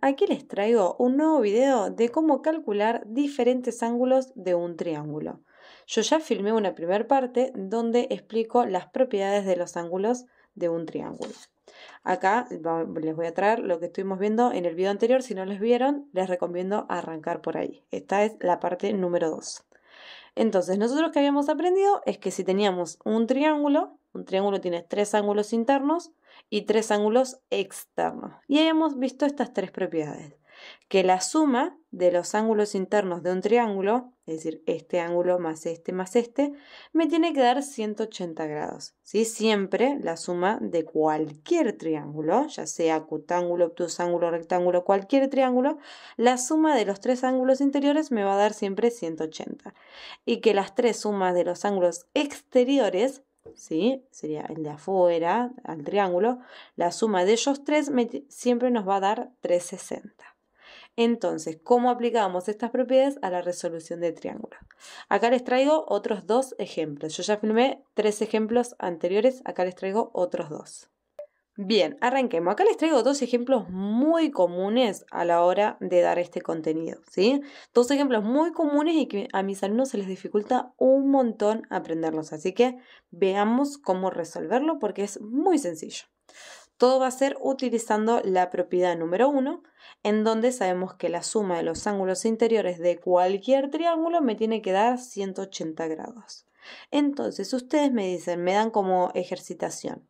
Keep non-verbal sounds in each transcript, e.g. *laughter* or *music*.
aquí les traigo un nuevo video de cómo calcular diferentes ángulos de un triángulo. Yo ya filmé una primera parte donde explico las propiedades de los ángulos de un triángulo. Acá les voy a traer lo que estuvimos viendo en el video anterior. Si no les vieron, les recomiendo arrancar por ahí. Esta es la parte número 2. Entonces, nosotros que habíamos aprendido es que si teníamos un triángulo, un triángulo tiene tres ángulos internos, y tres ángulos externos. Y hemos visto estas tres propiedades. Que la suma de los ángulos internos de un triángulo, es decir, este ángulo más este más este, me tiene que dar 180 grados. ¿sí? Siempre la suma de cualquier triángulo, ya sea cutángulo, obtusángulo, rectángulo, cualquier triángulo, la suma de los tres ángulos interiores me va a dar siempre 180. Y que las tres sumas de los ángulos exteriores ¿sí? Sería el de afuera, al triángulo. La suma de ellos tres siempre nos va a dar 360. Entonces, ¿cómo aplicamos estas propiedades a la resolución de triángulos? Acá les traigo otros dos ejemplos. Yo ya filmé tres ejemplos anteriores, acá les traigo otros dos. Bien, arranquemos. Acá les traigo dos ejemplos muy comunes a la hora de dar este contenido, ¿sí? Dos ejemplos muy comunes y que a mis alumnos se les dificulta un montón aprenderlos, así que veamos cómo resolverlo porque es muy sencillo. Todo va a ser utilizando la propiedad número 1, en donde sabemos que la suma de los ángulos interiores de cualquier triángulo me tiene que dar 180 grados. Entonces, ustedes me dicen, me dan como ejercitación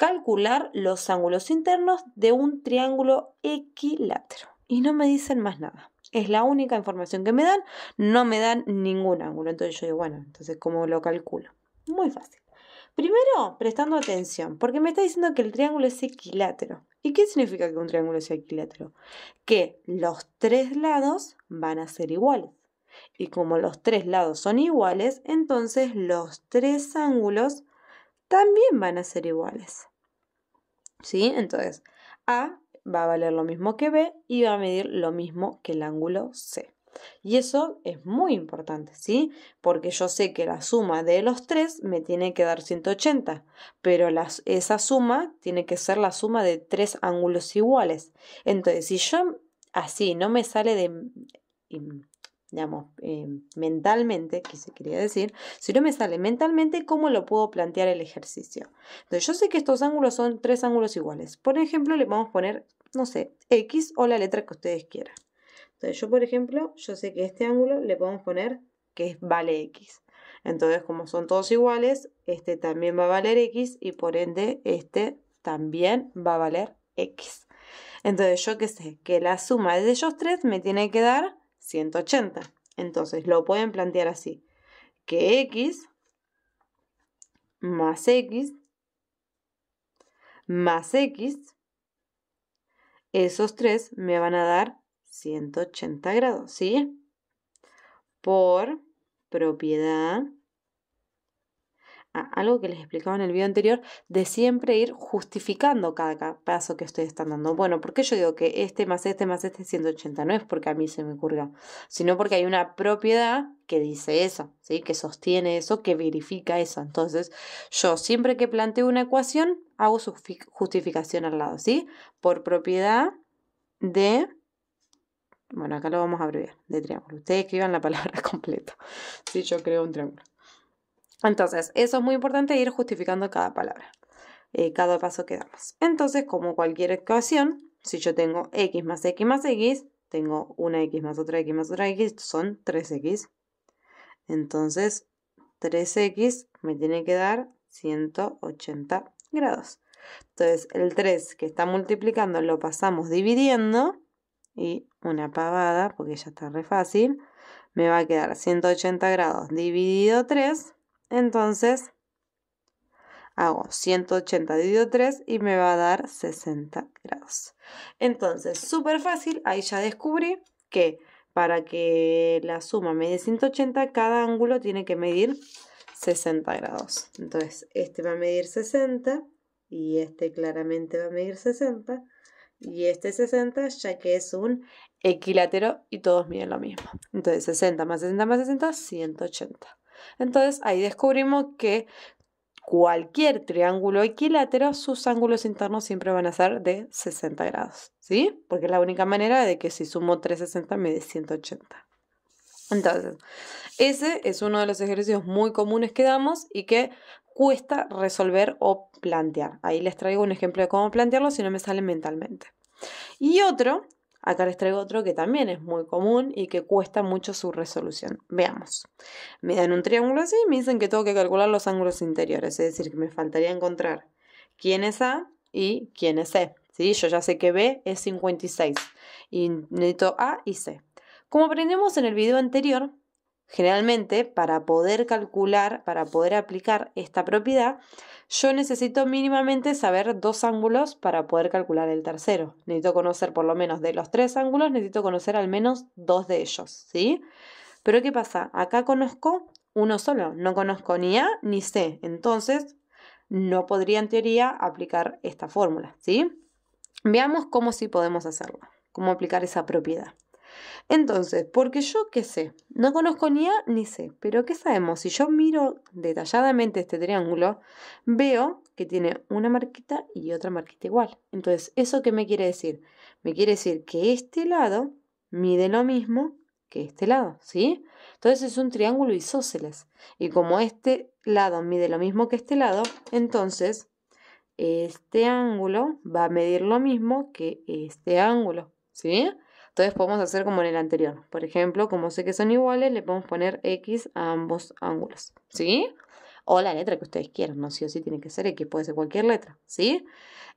calcular los ángulos internos de un triángulo equilátero. Y no me dicen más nada. Es la única información que me dan, no me dan ningún ángulo. Entonces yo digo, bueno, entonces ¿cómo lo calculo? Muy fácil. Primero, prestando atención, porque me está diciendo que el triángulo es equilátero. ¿Y qué significa que un triángulo sea equilátero? Que los tres lados van a ser iguales. Y como los tres lados son iguales, entonces los tres ángulos también van a ser iguales. ¿Sí? Entonces, A va a valer lo mismo que B y va a medir lo mismo que el ángulo C. Y eso es muy importante, ¿sí? Porque yo sé que la suma de los tres me tiene que dar 180, pero esa suma tiene que ser la suma de tres ángulos iguales. Entonces, si yo así no me sale de digamos, eh, mentalmente, que se quería decir, si no me sale mentalmente, ¿cómo lo puedo plantear el ejercicio? Entonces, yo sé que estos ángulos son tres ángulos iguales. Por ejemplo, le vamos a poner, no sé, X o la letra que ustedes quieran. Entonces, yo, por ejemplo, yo sé que este ángulo le podemos poner que vale X. Entonces, como son todos iguales, este también va a valer X y por ende este también va a valer X. Entonces, yo qué sé que la suma de ellos tres me tiene que dar 180. Entonces lo pueden plantear así, que x más x más x, esos tres me van a dar 180 grados, ¿sí? Por propiedad algo que les explicaba en el video anterior, de siempre ir justificando cada paso que estoy están dando. Bueno, porque yo digo que este más este más este es 180? No es porque a mí se me ocurra, sino porque hay una propiedad que dice eso, ¿sí? que sostiene eso, que verifica eso. Entonces, yo siempre que planteo una ecuación, hago su justificación al lado, ¿sí? Por propiedad de... Bueno, acá lo vamos a abreviar, de triángulo. Ustedes escriban la palabra *laughs* completa. Si yo creo un triángulo. Entonces, eso es muy importante, ir justificando cada palabra, eh, cada paso que damos. Entonces, como cualquier ecuación, si yo tengo x más x más x, tengo una x más otra x más otra x, son 3x. Entonces, 3x me tiene que dar 180 grados. Entonces, el 3 que está multiplicando lo pasamos dividiendo y una pavada, porque ya está re fácil, me va a quedar 180 grados dividido 3 entonces, hago 180 dividido 3 y me va a dar 60 grados. Entonces, súper fácil, ahí ya descubrí que para que la suma me 180, cada ángulo tiene que medir 60 grados. Entonces, este va a medir 60 y este claramente va a medir 60 y este 60 ya que es un equilátero y todos miden lo mismo. Entonces, 60 más 60 más 60, 180. Entonces ahí descubrimos que cualquier triángulo equilátero, sus ángulos internos siempre van a ser de 60 grados, ¿sí? Porque es la única manera de que si sumo 360 me dé 180. Entonces, ese es uno de los ejercicios muy comunes que damos y que cuesta resolver o plantear. Ahí les traigo un ejemplo de cómo plantearlo si no me sale mentalmente. Y otro Acá les traigo otro que también es muy común y que cuesta mucho su resolución. Veamos. Me dan un triángulo así y me dicen que tengo que calcular los ángulos interiores, es decir, que me faltaría encontrar quién es A y quién es C. E, Yo ya sé que B es 56 y necesito A y C. Como aprendimos en el video anterior, Generalmente, para poder calcular, para poder aplicar esta propiedad, yo necesito mínimamente saber dos ángulos para poder calcular el tercero. Necesito conocer por lo menos de los tres ángulos, necesito conocer al menos dos de ellos, ¿sí? Pero ¿qué pasa? Acá conozco uno solo, no conozco ni A ni C, entonces no podría en teoría aplicar esta fórmula, ¿sí? Veamos cómo sí podemos hacerlo, cómo aplicar esa propiedad. Entonces, porque yo qué sé, no conozco ni A ni C, pero ¿qué sabemos? Si yo miro detalladamente este triángulo, veo que tiene una marquita y otra marquita igual. Entonces, ¿eso qué me quiere decir? Me quiere decir que este lado mide lo mismo que este lado, ¿sí? Entonces es un triángulo isósceles. Y como este lado mide lo mismo que este lado, entonces este ángulo va a medir lo mismo que este ángulo, ¿sí? Entonces podemos hacer como en el anterior. Por ejemplo, como sé que son iguales, le podemos poner X a ambos ángulos. ¿Sí? O la letra que ustedes quieran, no sí o sí tiene que ser X, puede ser cualquier letra. ¿Sí?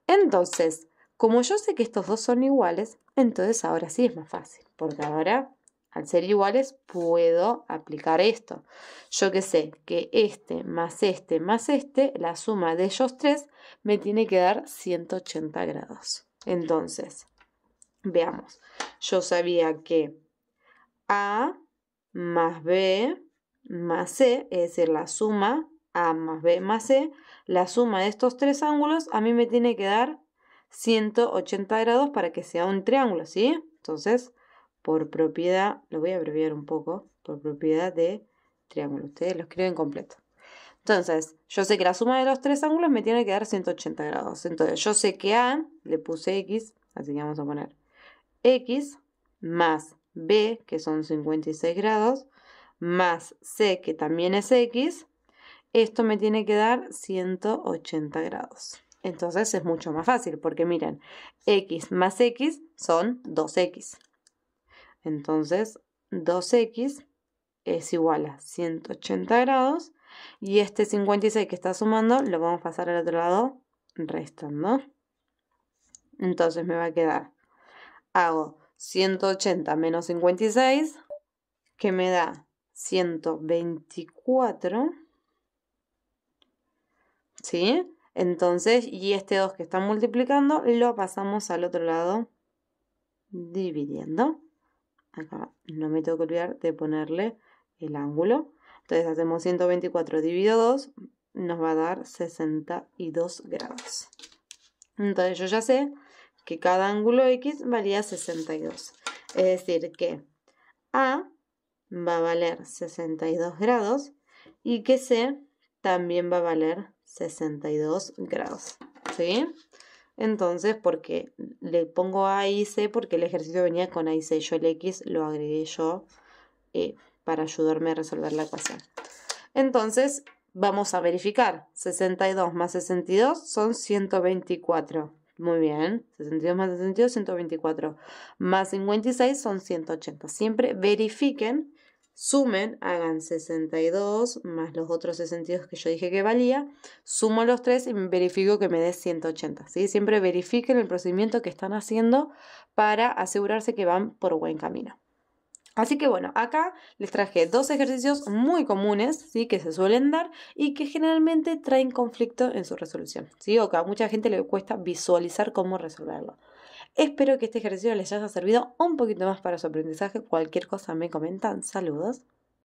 Entonces, como yo sé que estos dos son iguales, entonces ahora sí es más fácil. Porque ahora, al ser iguales, puedo aplicar esto. Yo que sé que este más este más este, la suma de ellos tres, me tiene que dar 180 grados. Entonces, Veamos, yo sabía que A más B más C, es decir, la suma A más B más C, la suma de estos tres ángulos a mí me tiene que dar 180 grados para que sea un triángulo, ¿sí? Entonces, por propiedad, lo voy a abreviar un poco, por propiedad de triángulo. Ustedes lo escriben completo. Entonces, yo sé que la suma de los tres ángulos me tiene que dar 180 grados. Entonces, yo sé que A le puse X, así que vamos a poner x más b, que son 56 grados, más c, que también es x, esto me tiene que dar 180 grados. Entonces es mucho más fácil, porque miren, x más x son 2x. Entonces 2x es igual a 180 grados y este 56 que está sumando lo vamos a pasar al otro lado restando. Entonces me va a quedar hago 180 menos 56, que me da 124. ¿Sí? Entonces, y este 2 que está multiplicando, lo pasamos al otro lado dividiendo. Acá no me tengo que olvidar de ponerle el ángulo. Entonces hacemos 124 dividido 2, nos va a dar 62 grados. Entonces yo ya sé que cada ángulo X valía 62. Es decir, que A va a valer 62 grados y que C también va a valer 62 grados. ¿Sí? Entonces, porque le pongo A y C porque el ejercicio venía con A y C. Yo el X lo agregué yo eh, para ayudarme a resolver la ecuación. Entonces, vamos a verificar. 62 más 62 son 124. Muy bien, 62 más 62, 124. Más 56 son 180. Siempre verifiquen, sumen, hagan 62 más los otros 62 que yo dije que valía. Sumo los tres y verifico que me dé 180. Siempre verifiquen el procedimiento que están haciendo para asegurarse que van por buen camino. Así que bueno, acá les traje dos ejercicios muy comunes, ¿sí? que se suelen dar y que generalmente traen conflicto en su resolución, ¿sí? o que a mucha gente le cuesta visualizar cómo resolverlo. Espero que este ejercicio les haya servido un poquito más para su aprendizaje. Cualquier cosa me comentan. Saludos.